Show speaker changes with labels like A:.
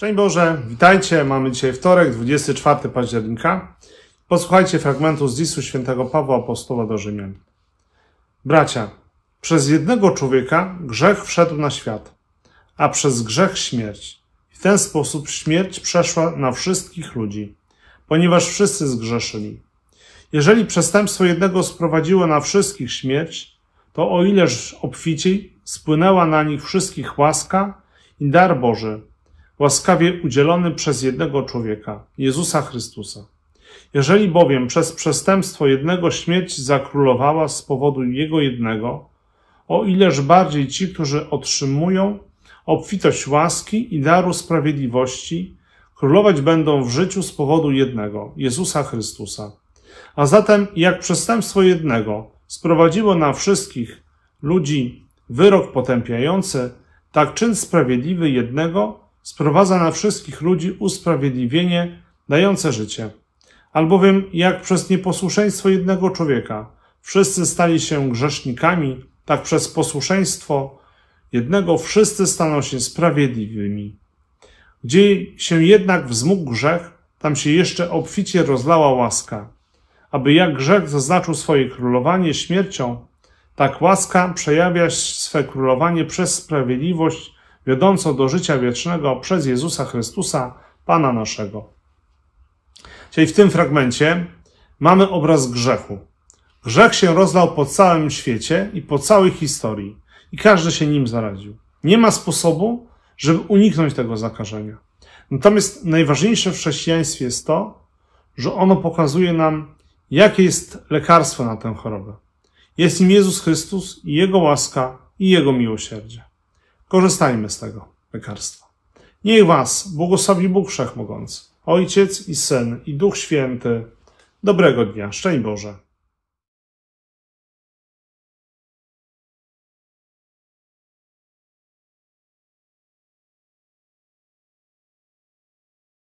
A: Szczęść Boże, witajcie. Mamy dzisiaj wtorek, 24 października. Posłuchajcie fragmentu z listu świętego Pawła Apostoła do Rzymian. Bracia, przez jednego człowieka grzech wszedł na świat, a przez grzech śmierć. W ten sposób śmierć przeszła na wszystkich ludzi, ponieważ wszyscy zgrzeszyli. Jeżeli przestępstwo jednego sprowadziło na wszystkich śmierć, to o ileż obficiej spłynęła na nich wszystkich łaska i dar Boży – łaskawie udzielony przez jednego człowieka, Jezusa Chrystusa. Jeżeli bowiem przez przestępstwo jednego śmierć zakrólowała z powodu jego jednego, o ileż bardziej ci, którzy otrzymują obfitość łaski i daru sprawiedliwości, królować będą w życiu z powodu jednego, Jezusa Chrystusa. A zatem, jak przestępstwo jednego sprowadziło na wszystkich ludzi wyrok potępiający, tak czyn sprawiedliwy jednego sprowadza na wszystkich ludzi usprawiedliwienie dające życie. Albowiem jak przez nieposłuszeństwo jednego człowieka wszyscy stali się grzesznikami, tak przez posłuszeństwo jednego wszyscy staną się sprawiedliwymi. Gdzie się jednak wzmógł grzech, tam się jeszcze obficie rozlała łaska. Aby jak grzech zaznaczył swoje królowanie śmiercią, tak łaska przejawia swe królowanie przez sprawiedliwość wiodącą do życia wiecznego przez Jezusa Chrystusa, Pana naszego. Czyli w tym fragmencie mamy obraz grzechu. Grzech się rozlał po całym świecie i po całej historii, i każdy się nim zaraził. Nie ma sposobu, żeby uniknąć tego zakażenia. Natomiast najważniejsze w chrześcijaństwie jest to, że ono pokazuje nam, jakie jest lekarstwo na tę chorobę. Jest nim Jezus Chrystus i Jego łaska i Jego miłosierdzie. Korzystajmy z tego lekarstwa. Niech Was błogosławi Bóg Wszechmogący, Ojciec i Syn i Duch Święty. Dobrego dnia, szczęść Boże.